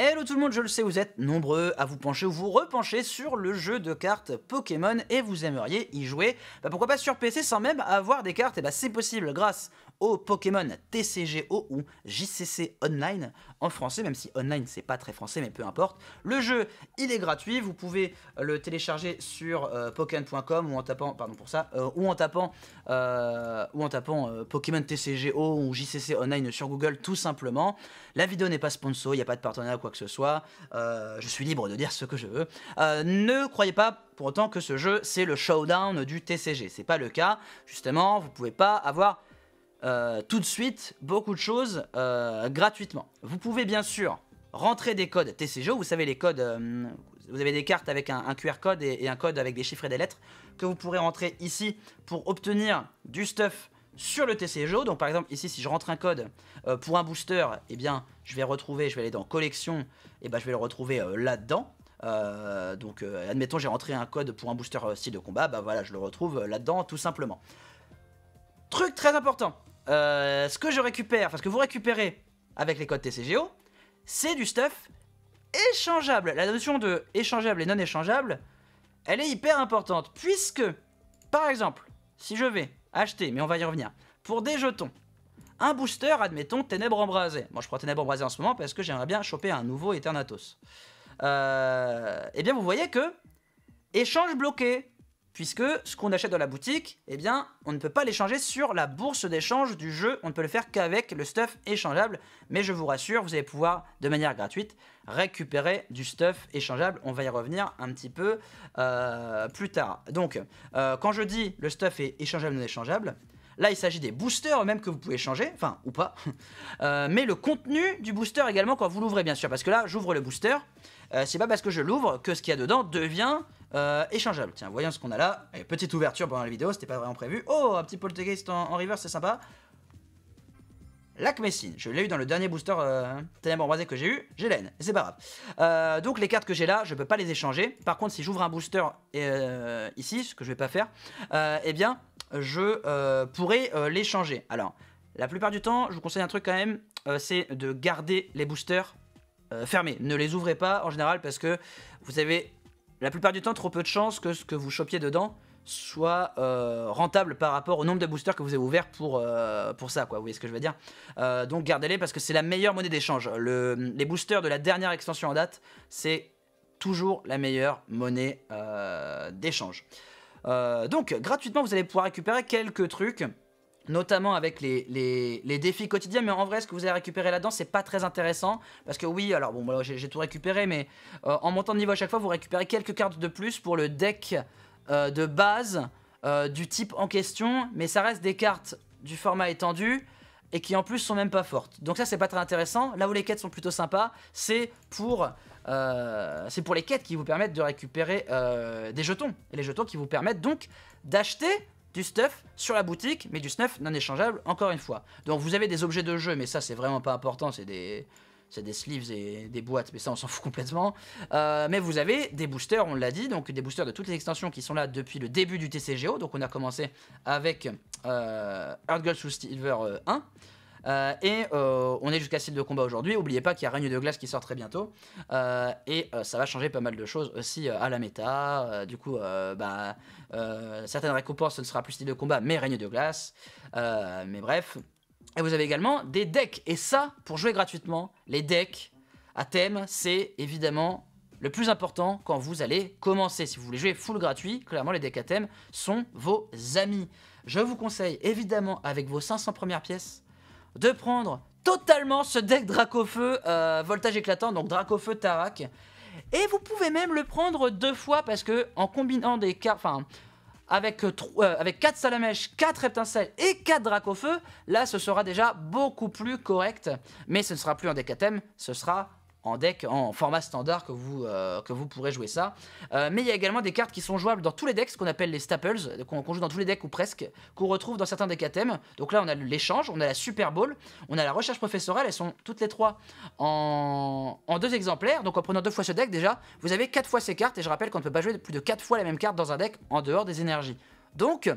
Hello tout le monde, je le sais, vous êtes nombreux à vous pencher ou vous repencher sur le jeu de cartes Pokémon et vous aimeriez y jouer. Bah pourquoi pas sur PC sans même avoir des cartes Et eh bah c'est possible grâce au Pokémon TCGO ou JCC Online en français, même si online c'est pas très français, mais peu importe. Le jeu, il est gratuit, vous pouvez le télécharger sur euh, pokémon.com ou en tapant, pardon pour ça, euh, ou en tapant, euh, ou en tapant Pokémon TCGO ou JCC Online sur Google tout simplement. La vidéo n'est pas sponsor, il n'y a pas de partenariat ou quoi que ce soit, je suis libre de dire ce que je veux. ne croyez pas pour autant que ce jeu c'est le showdown du TCG, c'est pas le cas, justement, vous pouvez pas avoir euh, tout de suite beaucoup de choses euh, gratuitement. Vous pouvez bien sûr rentrer des codes TCJO, vous savez les codes, euh, vous avez des cartes avec un, QR code et, un code avec des chiffres et des lettres que vous pourrez rentrer ici pour obtenir du stuff sur le TCJO. Donc par exemple ici si je rentre un code pour un booster, eh bien je vais retrouver, je vais aller dans collection, et eh ben je vais le retrouver là-dedans. donc, admettons, j'ai rentré un code pour un booster style de combat, bah voilà, je le retrouve là-dedans, tout simplement. Truc très important, euh, ce que je récupère, ce que vous récupérez avec les codes TCGO, c'est du stuff échangeable. La notion de échangeable et non échangeable, elle est hyper importante, puisque, par exemple, si je vais acheter, mais on va y revenir, pour des jetons, un booster, admettons, Ténèbres Embrasées. Moi, je prends Ténèbres Embrasées en ce moment parce que j'aimerais bien choper un nouveau Eternatos. Euh, eh bien, vous voyez que échange bloqué, puisque ce qu'on achète dans la boutique, eh bien, on ne peut pas l'échanger sur la bourse d'échange du jeu, on ne peut le faire qu'avec le stuff échangeable, mais je vous rassure, vous allez pouvoir, de manière gratuite, récupérer du stuff échangeable, on va y revenir un petit peu euh, plus tard. Donc, euh, quand je dis le stuff est échangeable ou non échangeable, Là, il s'agit des boosters même que vous pouvez changer, enfin, ou pas. Euh, mais le contenu du booster également quand vous l'ouvrez, bien sûr. Parce que là, j'ouvre le booster. c'est pas parce que je l'ouvre que ce qu'il y a dedans devient euh, échangeable, tiens, voyons ce qu'on a là. petite ouverture pendant la vidéo, c'était pas vraiment prévu. Oh, un petit poltergeist en, en reverse, c'est sympa. Lac Messine, je l'ai eu dans le dernier booster euh, Ténèbres que j'ai eu, j'ai l'aine, c'est pas grave. Euh, donc les cartes que j'ai là, je peux pas les échanger. Par contre, si j'ouvre un booster euh, ici, ce que je vais pas faire, eh bien, je pourrais changer. Alors, la plupart du temps, je vous conseille un truc quand même, c'est de garder les boosters fermés. Ne les ouvrez pas en général parce que vous avez la plupart du temps trop peu de chances que ce que vous chopiez dedans soit euh, rentable par rapport au nombre de boosters que vous avez ouverts pour, euh, ça, quoi. Vous voyez ce que je veux dire euh, Donc gardez-les parce que c'est la meilleure monnaie d'échange. les boosters de la dernière extension en date, c'est toujours la meilleure monnaie d'échange. donc gratuitement, vous allez pouvoir récupérer quelques trucs notamment avec les, défis quotidiens. Mais en vrai, ce que vous avez récupéré là-dedans, c'est pas très intéressant. Parce que oui, alors bon, j'ai tout récupéré, mais euh, en montant de niveau à chaque fois, vous récupérez quelques cartes de plus pour le deck euh, de base euh, du type en question. Mais ça reste des cartes du format étendu et qui en plus sont même pas fortes. Donc ça, c'est pas très intéressant. Là où les quêtes sont plutôt sympas, c'est pour... c'est pour les quêtes qui vous permettent de récupérer des jetons. Et les jetons qui vous permettent donc d'acheter du stuff sur la boutique, mais du stuff non échangeable, encore une fois. Donc vous avez des objets de jeu, mais ça c'est vraiment pas important, c'est des... C'est des sleeves et des boîtes, mais ça on s'en fout complètement. Euh, mais vous avez des boosters, on l'a dit, donc des boosters de toutes les extensions qui sont là depuis le début du TCGO. Donc on a commencé avec euh, Earth Gold Silver 1. Euh, euh, et euh, on est jusqu'à style de combat aujourd'hui. N'oubliez pas qu'il y a Règne de glace qui sort très bientôt. Euh, et ça va changer pas mal de choses aussi à la méta. du coup, bah, certaines récompenses, ce ne sera plus style de combat, mais Règne de glace. mais bref. Et vous avez également des decks. Et ça, pour jouer gratuitement, les decks à thème, c'est évidemment le plus important quand vous allez commencer. Si vous voulez jouer full gratuit, clairement les decks à thème sont vos amis. Je vous conseille évidemment avec vos 500 premières pièces de prendre totalement ce deck Dracofeu euh, Voltage éclatant, donc Dracofeu Tarak. Et vous pouvez même le prendre deux fois parce que en combinant des cartes, enfin avec, euh, euh, avec 4 Salamèches, 4 étincelles et 4 Dracofeu, là ce sera déjà beaucoup plus correct. Mais ce ne sera plus un deck ce sera en deck, en format standard que vous, euh, que vous pourrez jouer ça. Euh, mais il y a également des cartes qui sont jouables dans tous les decks, qu'on appelle les staples, qu'on joue dans tous les decks ou presque, qu'on retrouve dans certains decks à thème. Donc là, on a l'échange, on a la Super Bowl, on a la recherche professorale, elles sont toutes les trois en, en deux exemplaires. Donc en prenant deux fois ce deck, déjà, vous avez quatre fois ces cartes, et je rappelle qu'on ne peut pas jouer plus de quatre fois la même carte dans un deck en dehors des énergies. Donc,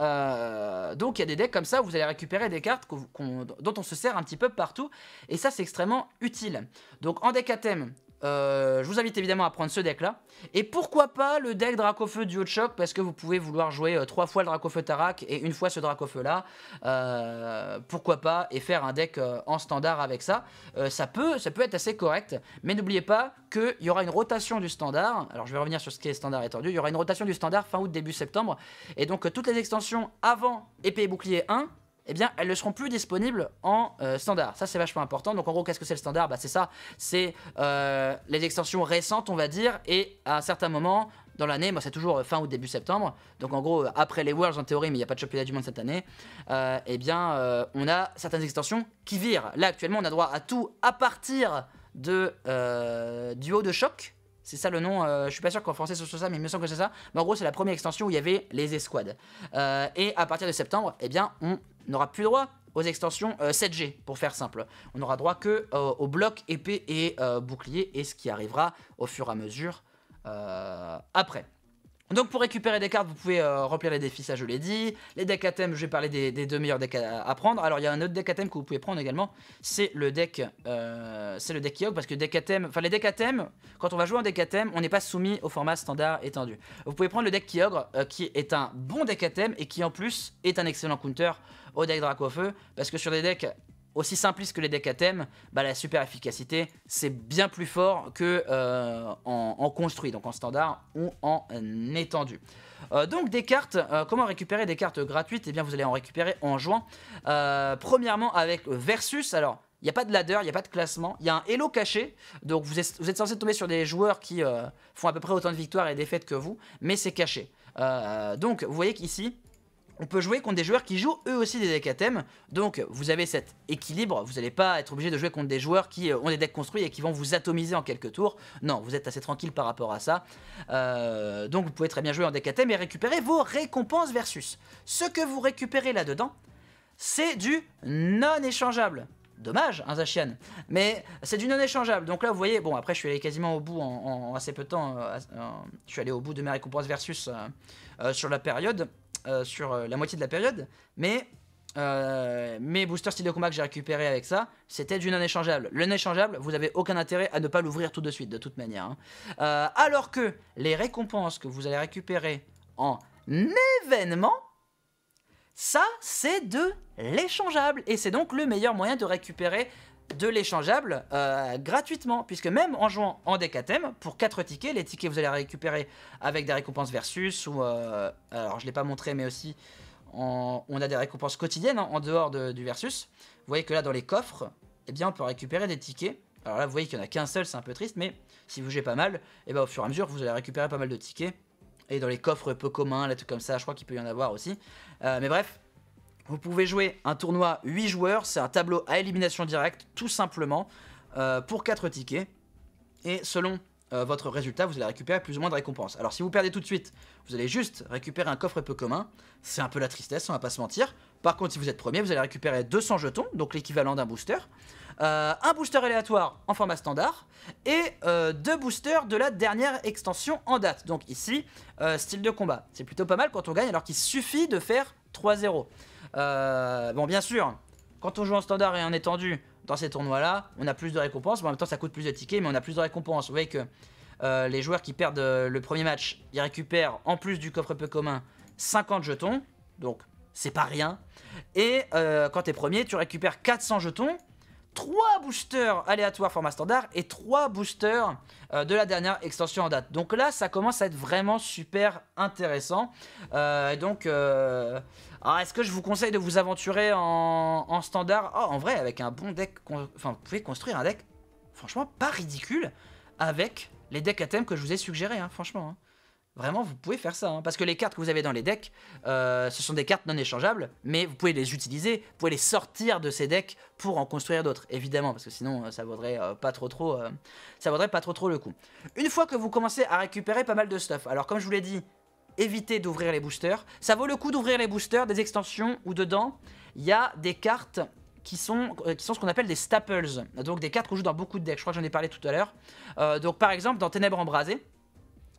euh, donc il y a des decks comme ça où vous allez récupérer des cartes dont on se sert un petit peu partout et ça c'est extrêmement utile. Donc en deck à thème, euh, je vous invite évidemment à prendre ce deck là. Et pourquoi pas le deck Dracofeu du de Choc parce que vous pouvez vouloir jouer euh, trois fois le Dracofeu Tarak et une fois ce Dracofeu là. Euh, pourquoi pas et faire un deck en standard avec ça. ça, peut, ça peut être assez correct. Mais n'oubliez pas qu'il y aura une rotation du standard. Alors je vais revenir sur ce qui est standard étendu. Il y aura une rotation du standard fin août, début septembre. Et donc toutes les extensions avant épée bouclier 1 eh bien, elles ne seront plus disponibles en euh, standard. Ça, c'est vachement important. Donc, en gros, qu'est-ce que c'est le standard bah, C'est ça, c'est euh, les extensions récentes, on va dire, et à un certain moment dans l'année, moi, c'est toujours euh, fin ou début septembre, donc en gros, après les Worlds en théorie, mais il n'y a pas de championnat du monde cette année, eh bien, on a certaines extensions qui virent. Là, actuellement, on a droit à tout à partir de Duo de Choc, c'est ça le nom, Je je suis pas sûr qu'en français ce soit ça, mais il me semble que c'est ça. Mais en gros, c'est la première extension où il y avait les escouades. et à partir de septembre, eh bien, on n'aura plus droit aux extensions 7G, euh, pour faire simple. On n'aura droit que euh, aux blocs épée et euh, bouclier, et ce qui arrivera au fur et à mesure après. Donc pour récupérer des cartes, vous pouvez euh, remplir les défis, ça je l'ai dit. Les decks à je vais parler des, deux meilleurs decks à, prendre. Alors il y a un autre deck que vous pouvez prendre également, c'est le deck euh, c'est le deck Kyogre parce que deck enfin les decks à quand on va jouer en deck à on n'est pas soumis au format standard étendu. Vous pouvez prendre le deck Kyogre euh, qui est un bon deck à thème et qui en plus est un excellent counter au deck Dracofeu. parce que sur les decks aussi simpliste que les decks à thème, bah, la super efficacité, c'est bien plus fort que euh, en, construit, donc en standard ou en euh, étendu. Euh, donc des cartes, comment récupérer des cartes gratuites Eh bien vous allez en récupérer en juin. premièrement avec Versus, alors il n'y a pas de ladder, il n'y a pas de classement, il y a un hello caché. Donc vous êtes, vous êtes censé tomber sur des joueurs qui font à peu près autant de victoires et défaites que vous, mais c'est caché. donc vous voyez qu'ici, on peut jouer contre des joueurs qui jouent eux aussi des decks à thème. Donc vous avez cet équilibre, vous n'allez pas être obligé de jouer contre des joueurs qui euh, ont des decks construits et qui vont vous atomiser en quelques tours. Non, vous êtes assez tranquille par rapport à ça. Euh, donc vous pouvez très bien jouer en deck à thème et récupérer vos récompenses versus. Ce que vous récupérez là-dedans, c'est du non-échangeable. Dommage, un hein, Zachian. Mais c'est du non-échangeable. Donc là, vous voyez, bon, après, je suis allé quasiment au bout en, assez peu de temps. Euh, je suis allé au bout de mes récompenses versus sur la période. Euh, sur euh, la moitié de la période, mais euh, mes boosters style de combat que j'ai récupéré avec ça, c'était du non échangeable. Le non échangeable, vous n'avez aucun intérêt à ne pas l'ouvrir tout de suite, de toute manière. Hein. alors que les récompenses que vous allez récupérer en événement, ça c'est de l'échangeable. Et c'est donc le meilleur moyen de récupérer de l'échangeable euh, gratuitement, puisque même en jouant en Décathème, pour 4 tickets, les tickets vous allez récupérer avec des récompenses versus, ou euh, alors je l'ai pas montré, mais aussi on a des récompenses quotidiennes hein, en dehors du versus. Vous voyez que là dans les coffres, eh bien on peut récupérer des tickets. Alors là vous voyez qu'il n'y en a qu'un seul, c'est un peu triste, mais si vous jouez pas mal, et eh ben, au fur et à mesure vous allez récupérer pas mal de tickets. Et dans les coffres peu communs, les trucs comme ça, je crois qu'il peut y en avoir aussi. Euh, mais bref, vous pouvez jouer un tournoi 8 joueurs, c'est un tableau à élimination directe, tout simplement, euh, pour 4 tickets. Et selon euh, votre résultat, vous allez récupérer plus ou moins de récompenses. Alors si vous perdez tout de suite, vous allez juste récupérer un coffre peu commun. C'est un peu la tristesse, on va pas se mentir. Par contre, si vous êtes premier, vous allez récupérer 200 jetons, donc l'équivalent d'un booster. Euh, un booster aléatoire en format standard et euh, deux boosters de la dernière extension en date. Donc ici, euh, style de combat. C'est plutôt pas mal quand on gagne alors qu'il suffit de faire 3-0. bon, bien sûr, quand on joue en standard et en étendu dans ces tournois-là, on a plus de récompenses. en même temps, ça coûte plus de tickets, mais on a plus de récompenses. Vous voyez que les joueurs qui perdent le premier match, ils récupèrent en plus du coffre peu commun 50 jetons. Donc, c'est pas rien. Et quand t'es premier, tu récupères 400 jetons. 3 boosters aléatoires format standard et 3 boosters euh, de la dernière extension en date. Donc là, ça commence à être vraiment super intéressant. Euh, donc, euh, est-ce que je vous conseille de vous aventurer en, standard oh, En vrai, avec un bon deck, enfin, vous pouvez construire un deck, franchement, pas ridicule, avec les decks à thème que je vous ai suggéré hein, franchement. Hein. Vraiment, vous pouvez faire ça. Hein. parce que les cartes que vous avez dans les decks, euh, ce sont des cartes non échangeables, mais vous pouvez les utiliser, vous pouvez les sortir de ces decks pour en construire d'autres, évidemment, parce que sinon euh, ça vaudrait euh, pas trop trop, ça vaudrait pas trop trop le coup. Une fois que vous commencez à récupérer pas mal de stuff, alors comme je vous l'ai dit, évitez d'ouvrir les boosters. Ça vaut le coup d'ouvrir les boosters, des extensions où dedans il y a des cartes qui sont, qui sont ce qu'on appelle des staples, donc des cartes qu'on joue dans beaucoup de decks. Je crois que j'en ai parlé tout à l'heure. donc par exemple dans Ténèbres embrasées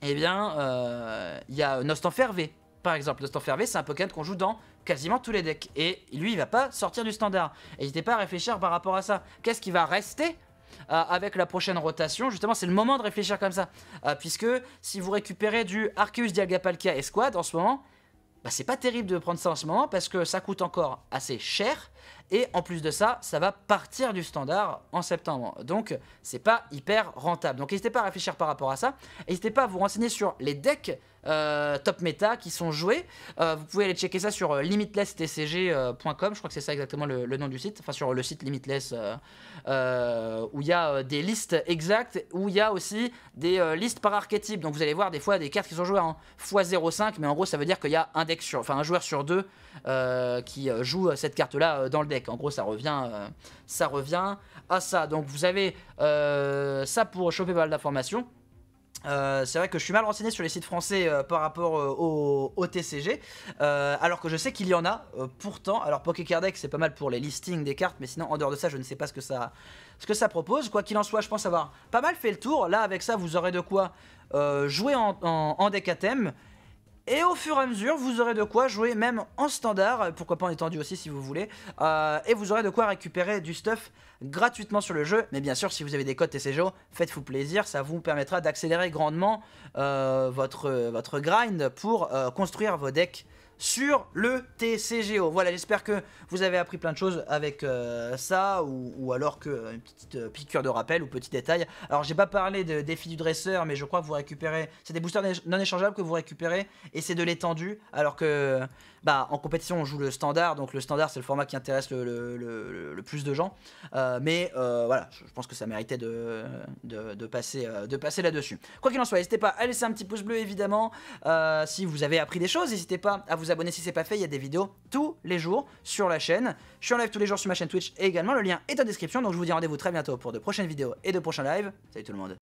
eh bien, euh, il y a Nostan Fervé, par exemple. Nostan Fervé, c'est un Pokémon qu'on joue dans quasiment tous les decks. Et lui, il va pas sortir du standard. N'hésitez pas à réfléchir par rapport à ça. Qu'est-ce qui va rester euh, avec la prochaine rotation, justement, c'est le moment de réfléchir comme ça. Euh, puisque si vous récupérez du Arceus Dialgapalkia Esquad en ce moment, bah, c'est pas terrible de prendre ça en ce moment parce que ça coûte encore assez cher. Et en plus de ça, ça va partir du standard en septembre. Donc, c'est pas hyper rentable. Donc, n'hésitez pas à réfléchir par rapport à ça. N'hésitez pas à vous renseigner sur les decks euh, top méta qui sont joués. Euh, vous pouvez aller checker ça sur euh, limitlesstcg.com, je crois que c'est ça exactement le, nom du site, enfin sur le site limitless où il y a des listes exactes, où il y a aussi des listes par archétype. Donc vous allez voir des fois des cartes qui sont jouées en x0,5, mais en gros ça veut dire qu'il y a un deck sur, enfin un joueur sur deux qui joue cette carte là dans dans le deck. En gros, ça revient, euh, ça revient à ça. Donc vous avez euh, ça pour choper pas mal d'informations. Euh, c'est vrai que je suis mal renseigné sur les sites français par rapport au, TCG, alors que je sais qu'il y en a pourtant. Alors Deck, c'est pas mal pour les listings des cartes, mais sinon en dehors de ça je ne sais pas ce que ça, ce que ça propose. Quoi qu'il en soit, je pense avoir pas mal fait le tour. Là avec ça vous aurez de quoi jouer en, en deck à thème et au fur et à mesure, vous aurez de quoi jouer même en standard, pourquoi pas en étendu aussi si vous voulez, euh, et vous aurez de quoi récupérer du stuff gratuitement sur le jeu. Mais bien sûr, si vous avez des codes TCGO, faites-vous plaisir, ça vous permettra d'accélérer grandement euh, euh, votre, grind pour construire vos decks sur le TCGO. Voilà, j'espère que vous avez appris plein de choses avec euh, ça, ou, alors que euh, une petite euh, piqûre de rappel ou petit détail. Alors, j'ai pas parlé de défi du dresseur, mais je crois que vous récupérez. C'est des boosters non échangeables que vous récupérez, et c'est de l'étendue, alors que bah, en compétition, on joue le standard, donc le standard, c'est le format qui intéresse le, plus de gens. mais voilà, je, pense que ça méritait de, passer, de passer là-dessus. Quoi qu'il en soit, n'hésitez pas à laisser un petit pouce bleu, évidemment. si vous avez appris des choses, n'hésitez pas à vous abonner si c'est pas fait, il y a des vidéos tous les jours sur la chaîne. Je suis en live tous les jours sur ma chaîne Twitch et également le lien est en description. Donc je vous dis rendez-vous très bientôt pour de prochaines vidéos et de prochains lives. Salut tout le monde.